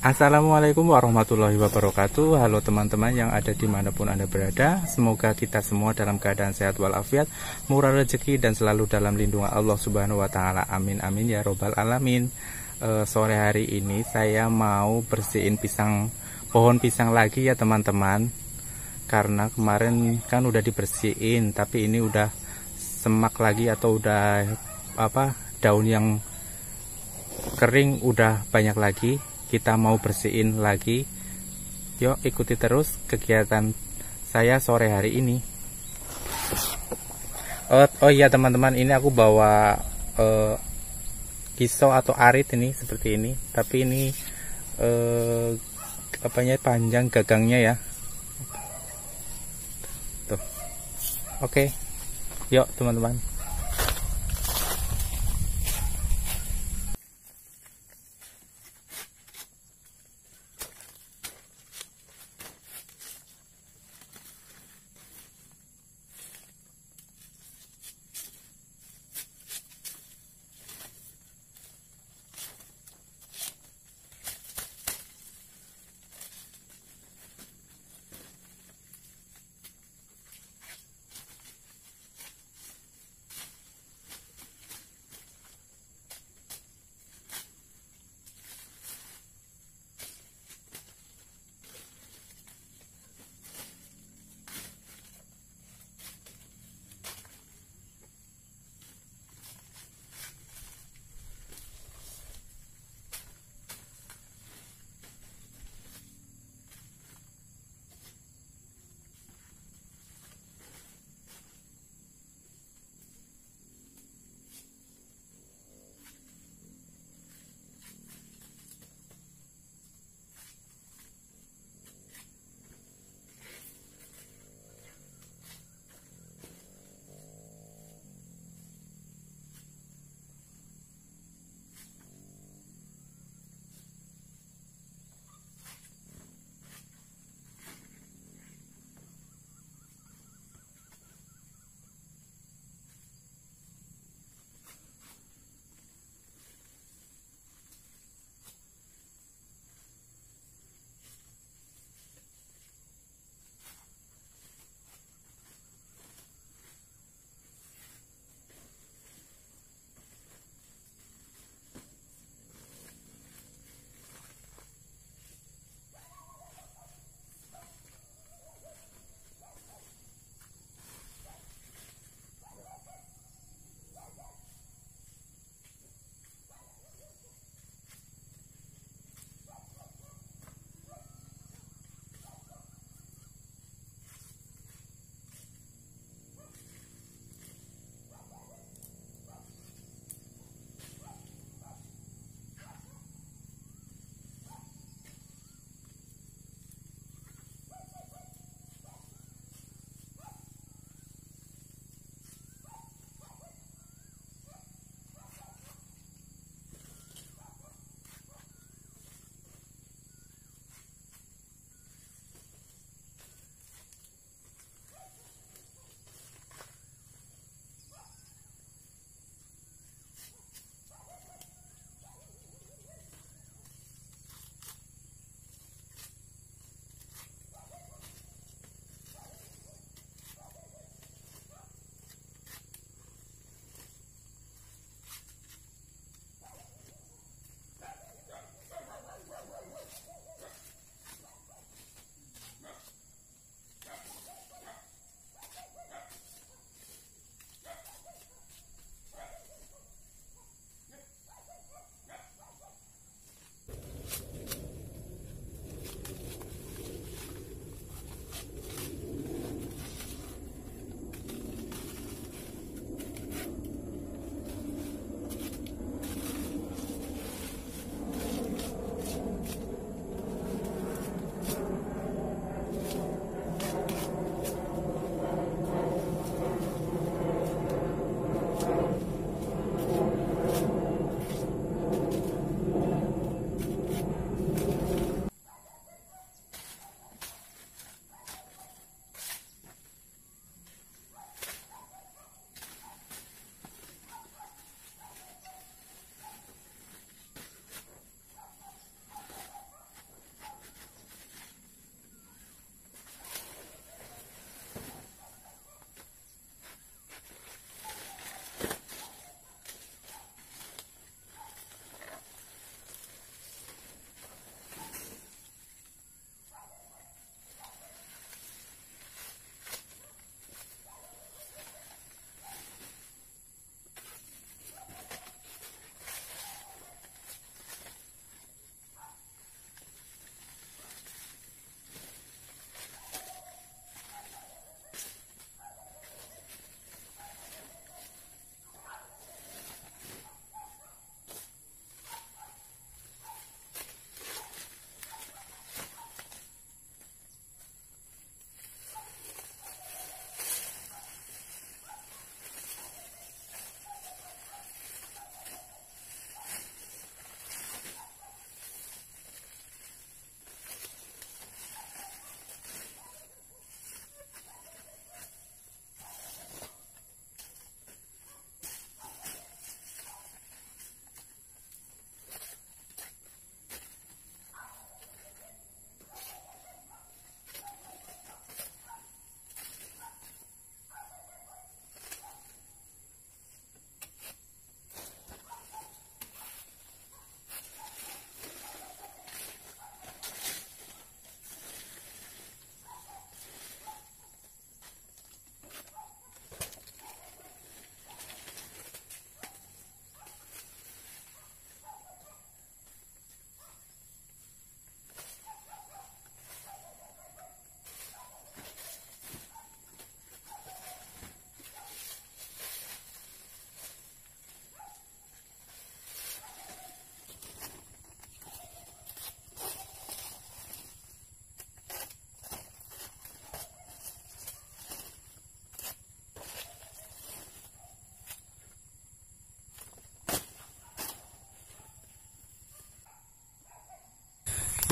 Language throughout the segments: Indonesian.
Assalamualaikum warahmatullahi wabarakatuh Halo teman-teman yang ada di dimanapun Anda berada Semoga kita semua dalam keadaan sehat walafiat Murah rezeki dan selalu dalam lindungan Allah subhanahu wa ta'ala Amin amin ya robbal alamin e, Sore hari ini saya mau bersihin pisang Pohon pisang lagi ya teman-teman Karena kemarin kan udah dibersihin Tapi ini udah semak lagi atau udah apa daun yang kering udah banyak lagi kita mau bersihin lagi yuk ikuti terus kegiatan saya sore hari ini oh, oh iya teman-teman ini aku bawa uh, pisau atau arit ini seperti ini tapi ini uh, apanya panjang gagangnya ya tuh oke okay. yuk teman-teman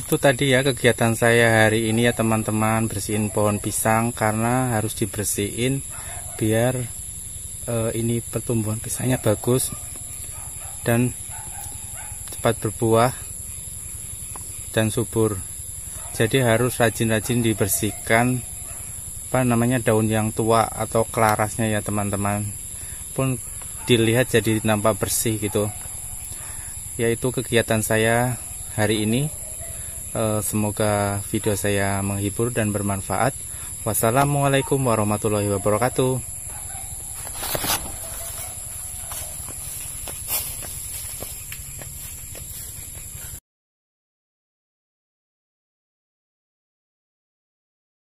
itu tadi ya kegiatan saya hari ini ya teman-teman bersihin pohon pisang karena harus dibersihin biar eh, ini pertumbuhan pisangnya bagus dan cepat berbuah dan subur jadi harus rajin-rajin dibersihkan apa namanya daun yang tua atau kelarasnya ya teman-teman pun dilihat jadi nampak bersih gitu yaitu kegiatan saya hari ini Eh, semoga video saya menghibur dan bermanfaat. Wassalamualaikum warahmatullahi wabarakatuh.